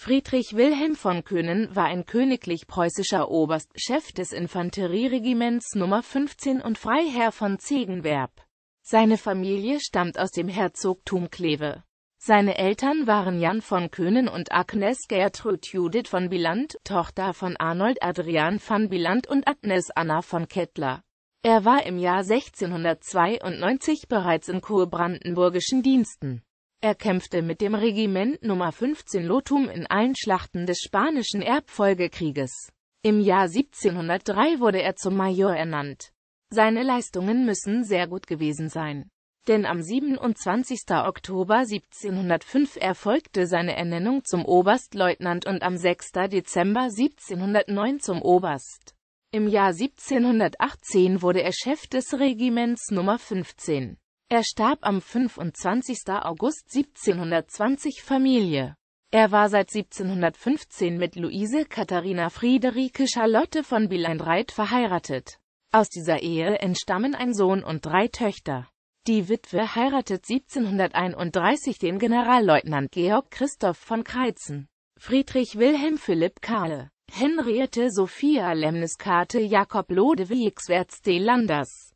Friedrich Wilhelm von Kühnen war ein königlich-preußischer Oberst, Chef des Infanterieregiments Nummer 15 und Freiherr von Zegenwerb. Seine Familie stammt aus dem Herzogtum Kleve. Seine Eltern waren Jan von Köhnen und Agnes Gertrud Judith von Biland, Tochter von Arnold Adrian van Biland und Agnes Anna von Kettler. Er war im Jahr 1692 bereits in kurbrandenburgischen Diensten. Er kämpfte mit dem Regiment Nummer 15 Lotum in allen Schlachten des Spanischen Erbfolgekrieges. Im Jahr 1703 wurde er zum Major ernannt. Seine Leistungen müssen sehr gut gewesen sein. Denn am 27. Oktober 1705 erfolgte seine Ernennung zum Oberstleutnant und am 6. Dezember 1709 zum Oberst. Im Jahr 1718 wurde er Chef des Regiments Nummer 15. Er starb am 25. August 1720 Familie. Er war seit 1715 mit Luise Katharina Friederike Charlotte von Bielendreit verheiratet. Aus dieser Ehe entstammen ein Sohn und drei Töchter. Die Witwe heiratet 1731 den Generalleutnant Georg Christoph von Kreizen, Friedrich Wilhelm Philipp Kahle, Henriette Sophia Lemniskate Jakob Lodewijkswerts de Landers.